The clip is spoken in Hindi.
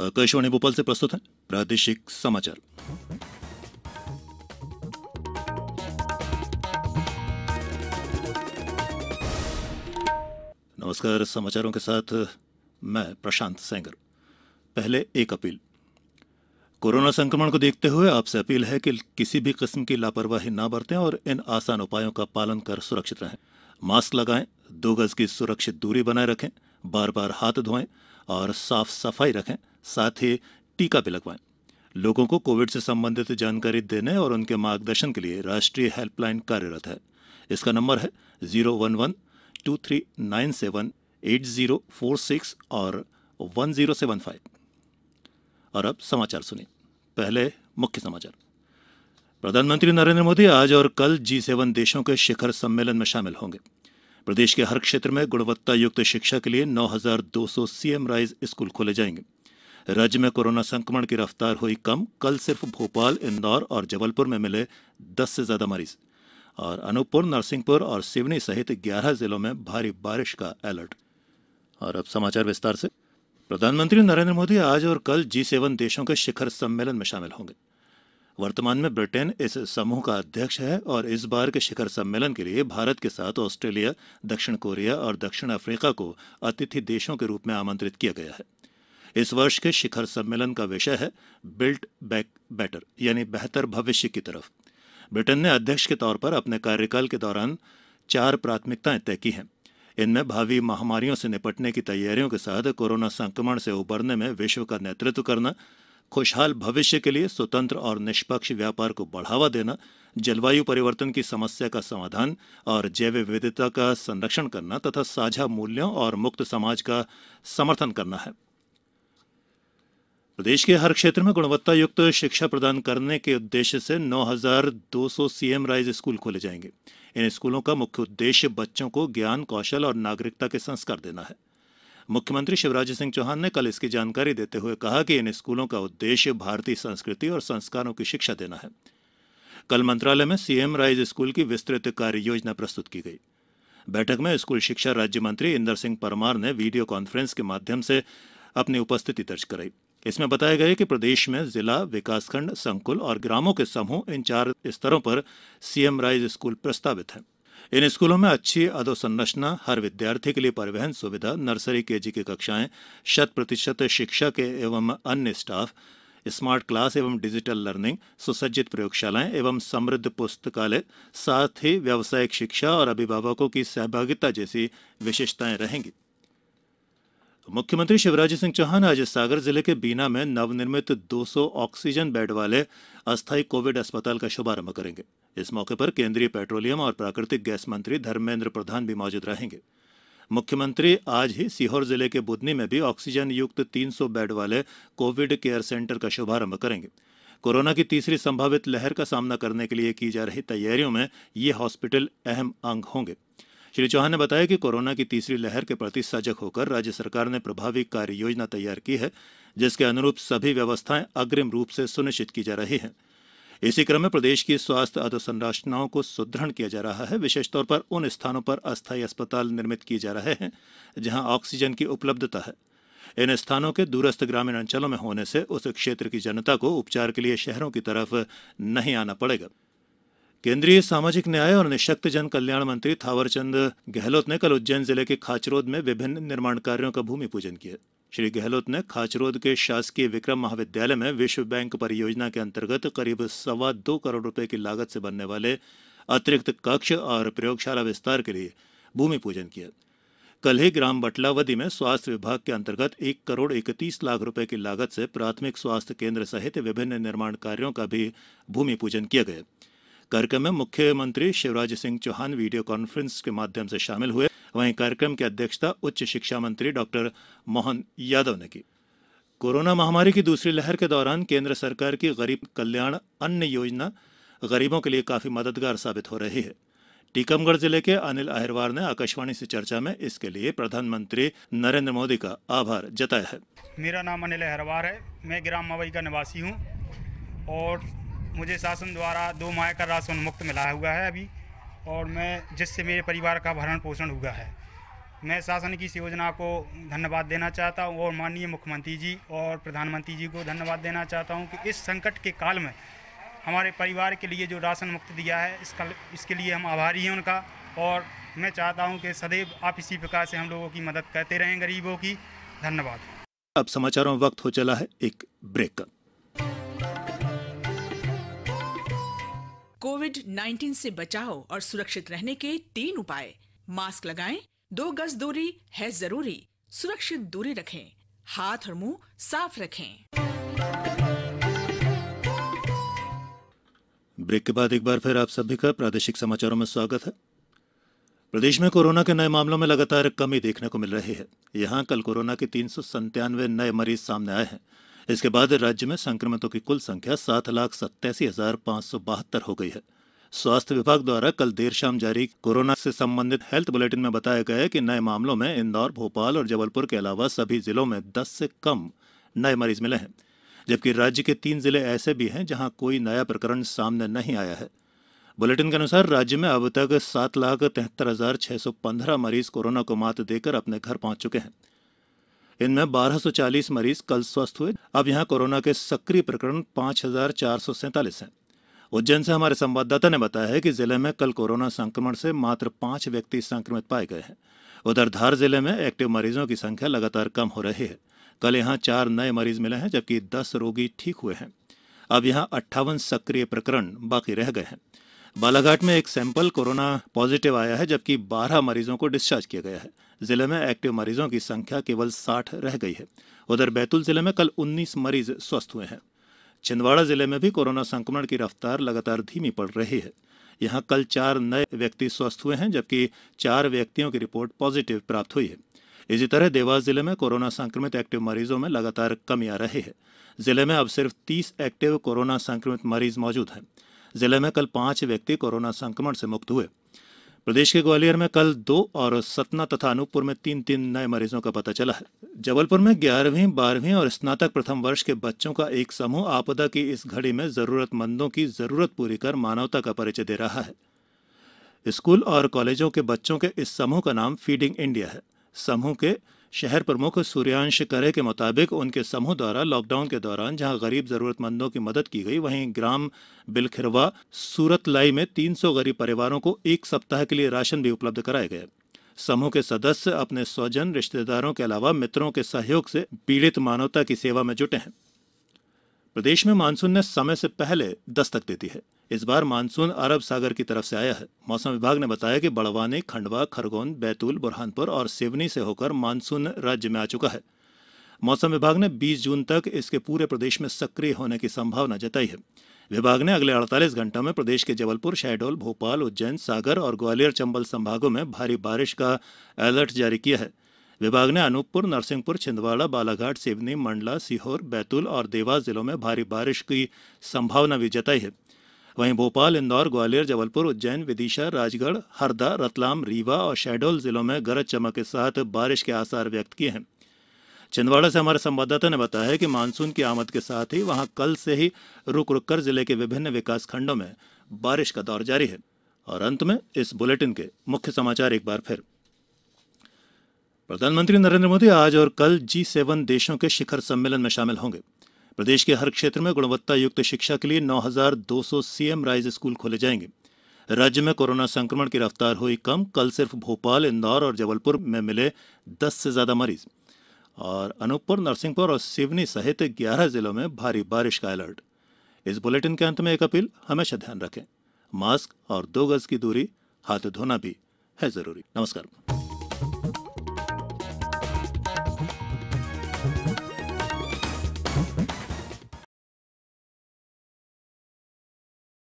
आकाशवाणी भोपाल से प्रस्तुत है प्रादेशिक समाचार नमस्कार समाचारों के साथ मैं प्रशांत सेंगर पहले एक अपील कोरोना संक्रमण को देखते हुए आपसे अपील है कि किसी भी किस्म की लापरवाही ना बरतें और इन आसान उपायों का पालन कर सुरक्षित रहें मास्क लगाएं दो गज की सुरक्षित दूरी बनाए रखें बार बार हाथ धोएं और साफ सफाई रखें साथ ही टीका भी लगवाएं लोगों को कोविड से संबंधित जानकारी देने और उनके मार्गदर्शन के लिए राष्ट्रीय हेल्पलाइन कार्यरत है इसका नंबर है zero one one two three nine seven eight zero four six और वन जीरो सेवन फाइव और अब समाचार सुनिए पहले मुख्य समाचार प्रधानमंत्री नरेंद्र मोदी आज और कल जी सेवन देशों के शिखर सम्मेलन में शामिल होंगे प्रदेश के हर क्षेत्र में गुणवत्ता युक्त शिक्षा के लिए 9,200 सीएम राइज स्कूल खोले जाएंगे राज्य में कोरोना संक्रमण की रफ्तार हुई कम कल सिर्फ भोपाल इंदौर और जबलपुर में मिले दस से ज्यादा मरीज और अनूपपुर नरसिंहपुर और सिवनी सहित ग्यारह जिलों में भारी बारिश का अलर्ट और अब समाचार विस्तार से प्रधानमंत्री नरेंद्र मोदी आज और कल जी सेवन देशों के शिखर सम्मेलन में शामिल होंगे वर्तमान में ब्रिटेन इस समूह का अध्यक्ष है और इस बार के शिखर सम्मेलन के लिए भारत के साथ ऑस्ट्रेलिया दक्षिण कोरिया और दक्षिण अफ्रीका को अतिथि देशों के रूप में आमंत्रित किया गया है इस वर्ष के शिखर सम्मेलन का विषय है बिल्ट बैक बेटर यानी बेहतर भविष्य की तरफ ब्रिटेन ने अध्यक्ष के तौर पर अपने कार्यकाल के दौरान चार प्राथमिकताएं तय की हैं इनमें भावी महामारियों से निपटने की तैयारियों के साथ कोरोना संक्रमण से उबरने में विश्व का नेतृत्व करना खुशहाल भविष्य के लिए स्वतंत्र और निष्पक्ष व्यापार को बढ़ावा देना जलवायु परिवर्तन की समस्या का समाधान और जैव विविधता का संरक्षण करना तथा साझा मूल्यों और मुक्त समाज का समर्थन करना है प्रदेश के हर क्षेत्र में गुणवत्ता युक्त शिक्षा प्रदान करने के उद्देश्य से 9,200 सीएम राइज स्कूल खोले जाएंगे इन स्कूलों का मुख्य उद्देश्य बच्चों को ज्ञान कौशल और नागरिकता के संस्कार देना है मुख्यमंत्री शिवराज सिंह चौहान ने कल इसकी जानकारी देते हुए कहा कि इन स्कूलों का उद्देश्य भारतीय संस्कृति और संस्कारों की शिक्षा देना है कल मंत्रालय में सीएम राइज स्कूल की विस्तृत कार्य योजना प्रस्तुत की गई बैठक में स्कूल शिक्षा राज्य मंत्री इंदर सिंह परमार ने वीडियो कॉन्फ्रेंस के माध्यम से अपनी उपस्थिति दर्ज कराई इसमें बताया गया कि प्रदेश में जिला विकासखण्ड संकुल और ग्रामों के समूह इन चार स्तरों पर सीएम राइज स्कूल प्रस्तावित हैं इन स्कूलों में अच्छी अधोसंरचना हर विद्यार्थी के लिए परिवहन सुविधा नर्सरी केजी की कक्षाएं शत प्रतिशत शिक्षक एवं अन्य स्टाफ स्मार्ट क्लास एवं डिजिटल लर्निंग सुसज्जित प्रयोगशालाएं एवं समृद्ध पुस्तकालय साथ ही व्यावसायिक शिक्षा और अभिभावकों की सहभागिता जैसी विशेषताएं रहेंगी मुख्यमंत्री शिवराज सिंह चौहान आज सागर जिले के बीना में नवनिर्मित 200 ऑक्सीजन बेड वाले अस्थायी कोविड अस्पताल का शुभारंभ करेंगे इस मौके पर केंद्रीय पेट्रोलियम और प्राकृतिक गैस मंत्री धर्मेंद्र प्रधान भी मौजूद रहेंगे मुख्यमंत्री आज ही सीहोर जिले के बुदनी में भी ऑक्सीजन युक्त 300 बेड वाले कोविड केयर सेंटर का शुभारंभ करेंगे कोरोना की तीसरी संभावित लहर का सामना करने के लिए की जा रही तैयारियों में ये हॉस्पिटल अहम अंग होंगे श्री चौहान ने बताया कि कोरोना की तीसरी लहर के प्रति सजग होकर राज्य सरकार ने प्रभावी कार्य योजना तैयार की है जिसके अनुरूप सभी व्यवस्थाएं अग्रिम रूप से सुनिश्चित की जा रही हैं इसी क्रम में प्रदेश की स्वास्थ्य अधोसंरचनाओं को सुदृढ़ किया जा रहा है विशेष तौर पर उन स्थानों पर अस्थायी अस्पताल निर्मित किए जा रहे हैं जहां ऑक्सीजन की उपलब्धता है इन स्थानों के दूरस्थ ग्रामीण अंचलों में होने से उस क्षेत्र की जनता को उपचार के लिए शहरों की तरफ नहीं आना पड़ेगा केंद्रीय सामाजिक न्याय और निशक्त जन कल्याण मंत्री थावरचंद गहलोत ने कल उज्जैन जिले के खाचरोद में विभिन्न निर्माण कार्यों का भूमि पूजन किया श्री गहलोत ने खाचरोद के शासकीय विक्रम महाविद्यालय में विश्व बैंक परियोजना के अंतर्गत करीब सवा दो करोड़ रुपए की लागत से बनने वाले अतिरिक्त कक्ष और प्रयोगशाला विस्तार के लिए भूमि पूजन किया कल ही ग्राम बटलावदी में स्वास्थ्य विभाग के अंतर्गत एक करोड़ इकतीस लाख रुपए की लागत से प्राथमिक स्वास्थ्य केंद्र सहित विभिन्न निर्माण कार्यों का भी भूमि पूजन किया गया कार्यक्रम में मुख्यमंत्री शिवराज सिंह चौहान वीडियो कॉन्फ्रेंस के माध्यम से शामिल हुए वहीं कार्यक्रम की अध्यक्षता उच्च शिक्षा मंत्री डॉक्टर मोहन यादव ने की कोरोना महामारी की दूसरी लहर के दौरान केंद्र सरकार की गरीब कल्याण अन्न योजना गरीबों के लिए काफी मददगार साबित हो रही है टीकमगढ़ जिले के अनिल अहिरवार ने आकाशवाणी से चर्चा में इसके लिए प्रधानमंत्री नरेंद्र मोदी का आभार जताया है मेरा नाम अनिल अहिरवार है मैं ग्राम मवई का निवासी हूँ और मुझे शासन द्वारा दो माह का राशन मुक्त मिला हुआ है अभी और मैं जिससे मेरे परिवार का भरण पोषण हुआ है मैं शासन की इस योजना को धन्यवाद देना चाहता हूं और माननीय मुख्यमंत्री जी और प्रधानमंत्री जी को धन्यवाद देना चाहता हूं कि इस संकट के काल में हमारे परिवार के लिए जो राशन मुक्त दिया है इसका इसके लिए हम आभारी हैं उनका और मैं चाहता हूं कि सदैव आप इसी प्रकार से हम लोगों की मदद करते रहें गरीबों की धन्यवाद अब समाचारों वक्त हो चला है एक ब्रेक का कोविड 19 से बचाव और सुरक्षित रहने के तीन उपाय मास्क लगाएं, दो गज दूरी है जरूरी सुरक्षित दूरी रखें हाथ और मुंह साफ रखें ब्रेक के बाद एक बार फिर आप सभी का प्रादेशिक समाचारों में स्वागत है प्रदेश में कोरोना के नए मामलों में लगातार कमी देखने को मिल रही है यहां कल कोरोना के तीन नए मरीज सामने आए हैं इसके बाद राज्य में संक्रमितों की कुल संख्या सात लाख सत्तासी हजार पांच सौ बहत्तर हो गई है स्वास्थ्य विभाग द्वारा कल देर शाम जारी कोरोना से संबंधित हेल्थ बुलेटिन में बताया गया है कि नए मामलों में इंदौर भोपाल और जबलपुर के अलावा सभी जिलों में दस से कम नए मरीज मिले हैं जबकि राज्य के तीन जिले ऐसे भी हैं जहां कोई नया प्रकरण सामने नहीं आया है बुलेटिन के अनुसार राज्य में अब तक सात लाख तिहत्तर हजार छह सौ पंद्रह मरीज कोरोना को मात देकर अपने घर पहुंच चुके हैं इनमें बारह सौ चालीस मरीज कल स्वस्थ हुए अब यहां कोरोना के सक्रिय प्रकरण पांच हजार चार सौ सैतालीस हैं उज्जैन से हमारे संवाददाता ने बताया है कि जिले में कल कोरोना संक्रमण से मात्र पांच व्यक्ति संक्रमित पाए गए हैं उधर धार जिले में एक्टिव मरीजों की संख्या लगातार कम हो रही है कल यहां चार नए मरीज मिले हैं जबकि दस रोगी ठीक हुए हैं अब यहां अट्ठावन सक्रिय प्रकरण बाकी रह गए हैं बालाघाट में एक सैंपल कोरोना पॉजिटिव आया है जबकि 12 मरीजों को डिस्चार्ज किया गया है जिले में एक्टिव मरीजों की संख्या केवल साठ रह गई है उधर बैतूल जिले में कल उन्नीस मरीज स्वस्थ हुए हैं छिंदवाड़ा जिले में भी कोरोना संक्रमण की रफ्तार लगातार धीमी पड़ रही है यहां कल चार नए व्यक्ति स्वस्थ हुए हैं जबकि चार व्यक्तियों की रिपोर्ट पॉजिटिव प्राप्त हुई है इसी तरह देवास जिले में कोरोना संक्रमित एक्टिव मरीजों में लगातार कमी आ रही है जिले में अब सिर्फ तीस एक्टिव कोरोना संक्रमित मरीज मौजूद हैं जिले में कल पांच व्यक्ति कोरोना संक्रमण से मुक्त हुए प्रदेश के ग्वालियर में कल दो और सतना तथा अनूपपुर में तीन तीन नए मरीजों का पता चला है जबलपुर में ग्यारहवीं बारहवीं और स्नातक प्रथम वर्ष के बच्चों का एक समूह आपदा की इस घड़ी में जरूरतमंदों की जरूरत पूरी कर मानवता का परिचय दे रहा है स्कूल और कॉलेजों के बच्चों के इस समूह का नाम फीडिंग इंडिया है समूह के शहर प्रमुख सूर्यांश करे के मुताबिक उनके समूह द्वारा लॉकडाउन के दौरान जहां गरीब जरूरतमंदों की मदद की गई वहीं ग्राम बिलखिरवा सूरतलाई में 300 गरीब परिवारों को एक सप्ताह के लिए राशन भी उपलब्ध कराए गए समूह के सदस्य अपने स्वजन रिश्तेदारों के अलावा मित्रों के सहयोग से पीड़ित मानवता की सेवा में जुटे हैं प्रदेश में मानसून ने समय से पहले दस्तक दे दी है इस बार मानसून अरब सागर की तरफ से आया है मौसम विभाग ने बताया कि बड़वानी खंडवा खरगोन बैतूल बुरहानपुर और सिवनी से होकर मानसून राज्य में आ चुका है मौसम विभाग ने 20 जून तक इसके पूरे प्रदेश में सक्रिय होने की संभावना जताई है विभाग ने अगले 48 घंटों में प्रदेश के जबलपुर शहडोल भोपाल उज्जैन सागर और ग्वालियर चंबल संभागों में भारी बारिश का अलर्ट जारी किया है विभाग ने अनूपपुर नरसिंहपुर छिंदवाड़ा बालाघाट सिवनी मंडला सीहोर बैतूल और देवास जिलों में भारी बारिश की संभावना भी जताई है वहीं भोपाल इंदौर ग्वालियर जबलपुर उज्जैन विदिशा राजगढ़ हरदा रतलाम रीवा और शहडोल जिलों में गरज चमक के साथ बारिश के आसार व्यक्त किए हैं छिंदवाड़ा से हमारे संवाददाता ने बताया है कि मानसून की आमद के साथ ही वहां कल से ही रुक रुक कर जिले के विभिन्न विकास खंडों में बारिश का दौर जारी है और अंत में इस बुलेटिन के मुख्य समाचार एक बार फिर प्रधानमंत्री नरेंद्र मोदी आज और कल जी सेवन देशों के शिखर सम्मेलन में शामिल होंगे प्रदेश के हर क्षेत्र में गुणवत्ता युक्त शिक्षा के लिए नौ हजार दो सौ सीएम राइज स्कूल खोले जाएंगे राज्य में कोरोना संक्रमण की रफ्तार हुई कम कल सिर्फ भोपाल इंदौर और जबलपुर में मिले दस से ज्यादा मरीज और अनूपपुर नरसिंहपुर और सिवनी सहित ग्यारह जिलों में भारी बारिश का अलर्ट इस बुलेटिन के अंत में एक अपील हमेशा ध्यान रखें मास्क और दो गज की दूरी हाथ धोना भी है जरूरी नमस्कार